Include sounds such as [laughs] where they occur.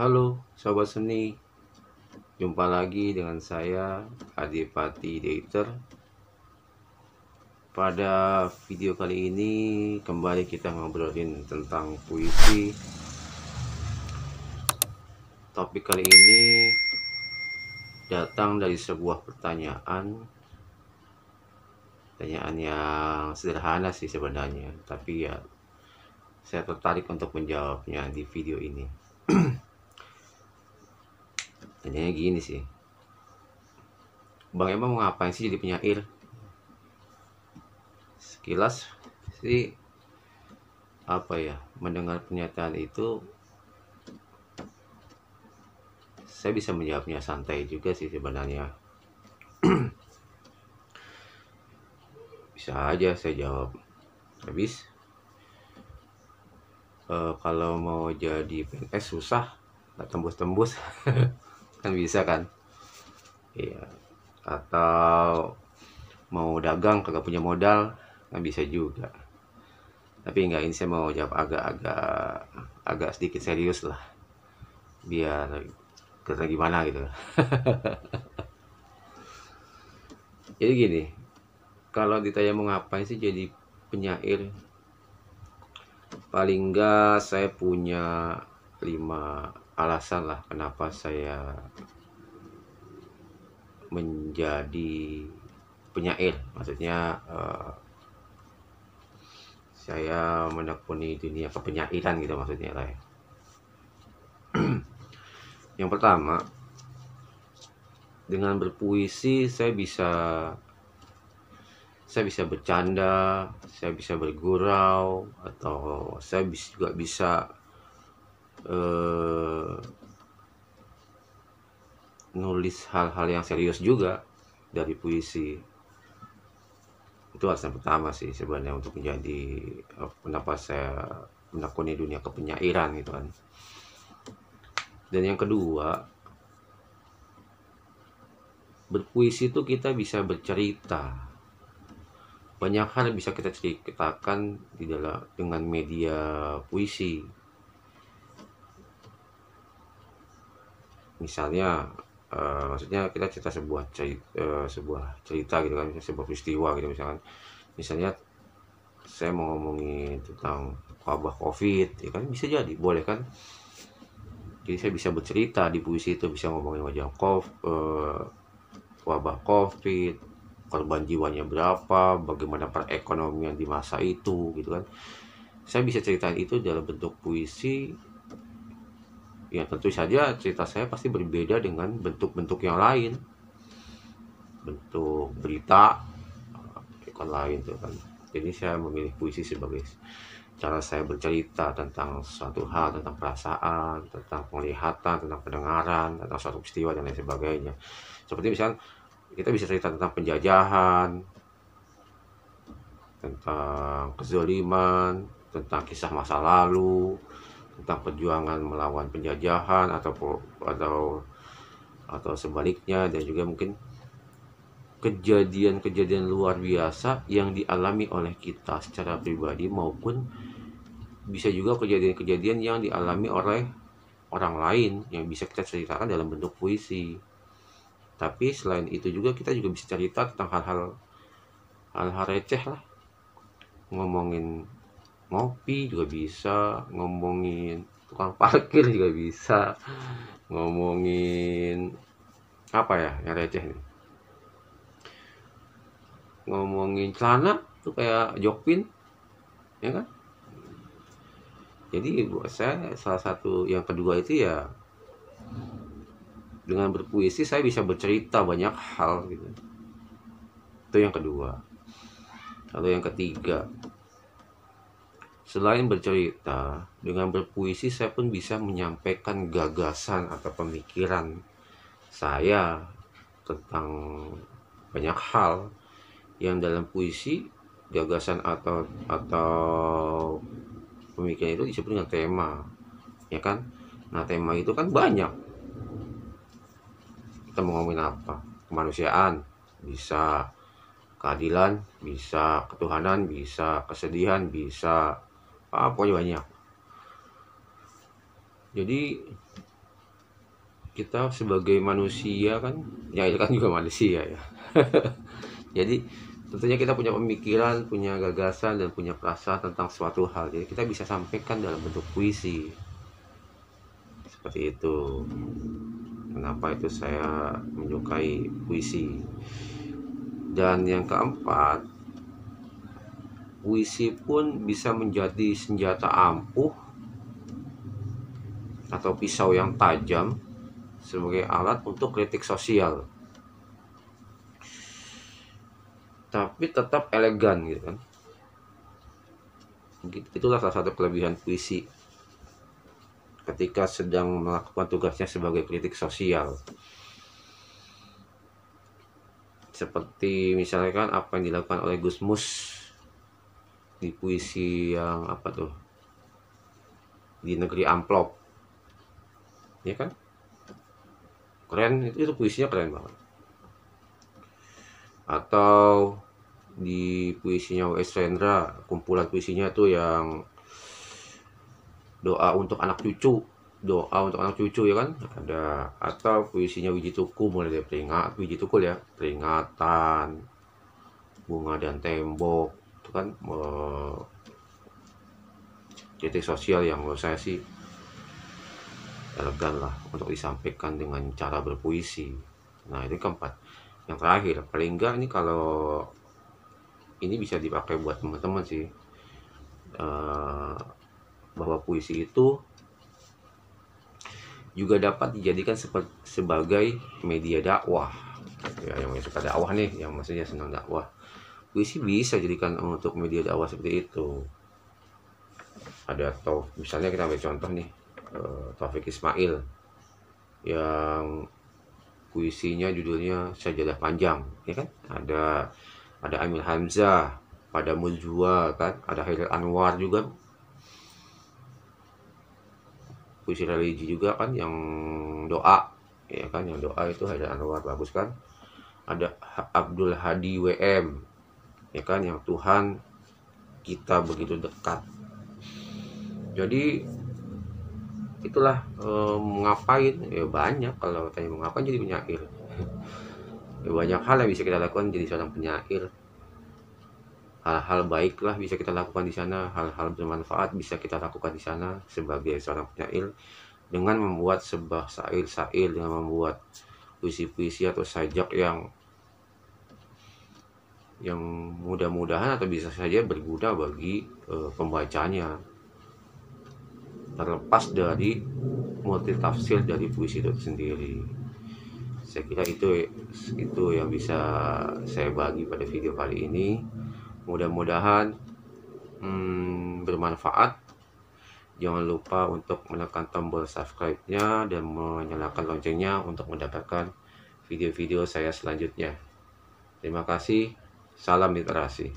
Halo sahabat seni, jumpa lagi dengan saya Adipati Deiter. Pada video kali ini kembali kita ngobrolin tentang puisi. Topik kali ini datang dari sebuah pertanyaan. Pertanyaan yang sederhana sih sebenarnya, tapi ya saya tertarik untuk menjawabnya di video ini. [clears throat] Tanya gini sih. Bang Emang mau ngapain sih jadi penyair? Sekilas sih apa ya mendengar pernyataan itu saya bisa menjawabnya santai juga sih sebenarnya [clears throat] bisa aja saya jawab habis e, kalau mau jadi PNS susah nggak tembus-tembus [laughs] kan bisa kan iya atau mau dagang kagak punya modal kan bisa juga tapi nggak ini saya mau jawab agak-agak agak sedikit serius lah biar kata gimana gitu [laughs] jadi gini kalau ditanya mau ngapain sih jadi penyair paling enggak saya punya lima alasan lah kenapa saya menjadi penyair maksudnya uh, saya menekuni dunia kepenyairan gitu maksudnya lah ya. [clears throat] yang pertama dengan berpuisi saya bisa saya bisa bercanda saya bisa bergurau atau saya bisa, juga bisa eh, nulis hal-hal yang serius juga dari puisi itu alasan pertama sih sebenarnya untuk menjadi kenapa eh, saya menekuni dunia kepenyairan gitu kan dan yang kedua berpuisi itu kita bisa bercerita banyak hal yang bisa kita ceritakan di dalam dengan media puisi misalnya uh, maksudnya kita cerita sebuah cerita, uh, eh, sebuah cerita gitu kan sebuah peristiwa gitu misalkan misalnya saya mau ngomongin tentang wabah covid ya kan bisa jadi boleh kan jadi saya bisa bercerita di puisi itu bisa ngomongin wajah covid uh, eh, wabah covid korban jiwanya berapa bagaimana perekonomian di masa itu gitu kan saya bisa ceritain itu dalam bentuk puisi ya tentu saja cerita saya pasti berbeda dengan bentuk-bentuk yang lain bentuk berita ikon lain tuh kan jadi saya memilih puisi sebagai cara saya bercerita tentang suatu hal tentang perasaan tentang penglihatan tentang pendengaran tentang suatu peristiwa dan lain sebagainya seperti misalnya kita bisa cerita tentang penjajahan tentang kezaliman tentang kisah masa lalu tentang perjuangan melawan penjajahan atau atau atau sebaliknya dan juga mungkin kejadian-kejadian luar biasa yang dialami oleh kita secara pribadi maupun bisa juga kejadian-kejadian yang dialami oleh orang lain yang bisa kita ceritakan dalam bentuk puisi. Tapi selain itu juga kita juga bisa cerita tentang hal-hal hal-hal receh lah ngomongin ngopi juga bisa ngomongin tukang parkir juga bisa ngomongin apa ya yang receh nih ngomongin celana tuh kayak jokpin ya kan jadi buat saya salah satu yang kedua itu ya dengan berpuisi saya bisa bercerita banyak hal gitu itu yang kedua lalu yang ketiga Selain bercerita, dengan berpuisi saya pun bisa menyampaikan gagasan atau pemikiran saya tentang banyak hal yang dalam puisi gagasan atau atau pemikiran itu disebut dengan tema ya kan nah tema itu kan banyak kita mau ngomongin apa kemanusiaan bisa keadilan bisa ketuhanan bisa kesedihan bisa apa ah, pokoknya banyak jadi kita sebagai manusia kan ya itu kan juga manusia ya [laughs] jadi tentunya kita punya pemikiran punya gagasan dan punya perasaan tentang suatu hal jadi kita bisa sampaikan dalam bentuk puisi seperti itu kenapa itu saya menyukai puisi dan yang keempat puisi pun bisa menjadi senjata ampuh atau pisau yang tajam sebagai alat untuk kritik sosial. Tapi tetap elegan gitu kan. Gitu, itulah salah satu kelebihan puisi ketika sedang melakukan tugasnya sebagai kritik sosial. Seperti misalkan apa yang dilakukan oleh Gusmus di puisi yang apa tuh di negeri amplop ya kan keren itu, itu puisinya keren banget atau di puisinya W.S. Rendra kumpulan puisinya tuh yang doa untuk anak cucu doa untuk anak cucu ya kan ada atau puisinya Wiji Tuku mulai dari peringat Wiji Tukul ya peringatan bunga dan tembok itu kan titik sosial yang menurut saya sih elegan lah untuk disampaikan dengan cara berpuisi nah itu keempat yang terakhir paling enggak ini kalau ini bisa dipakai buat teman-teman sih eh, bahwa puisi itu juga dapat dijadikan sebagai media dakwah ya yang suka dakwah nih yang maksudnya senang dakwah puisi bisa jadikan untuk media dakwah seperti itu ada atau misalnya kita ambil contoh nih eh, Taufik Ismail yang puisinya judulnya sajadah panjang ya kan ada ada Amil Hamzah pada Muljua kan ada Hilal Anwar juga puisi religi juga kan yang doa ya kan yang doa itu Hilal Anwar bagus kan ada Abdul Hadi WM ya kan yang Tuhan kita begitu dekat jadi itulah e, ngapain ya banyak kalau tanya mengapa jadi penyair [laughs] ya banyak hal yang bisa kita lakukan jadi seorang penyair hal-hal baiklah bisa kita lakukan di sana hal-hal bermanfaat bisa kita lakukan di sana sebagai seorang penyair dengan membuat sebuah sair-sair dengan membuat puisi-puisi atau sajak yang yang mudah-mudahan atau bisa saja berguna bagi e, pembacanya terlepas dari multi tafsir dari puisi itu sendiri saya kira itu itu yang bisa saya bagi pada video kali ini mudah-mudahan hmm, bermanfaat jangan lupa untuk menekan tombol subscribe-nya dan menyalakan loncengnya untuk mendapatkan video-video saya selanjutnya terima kasih Salam literasi.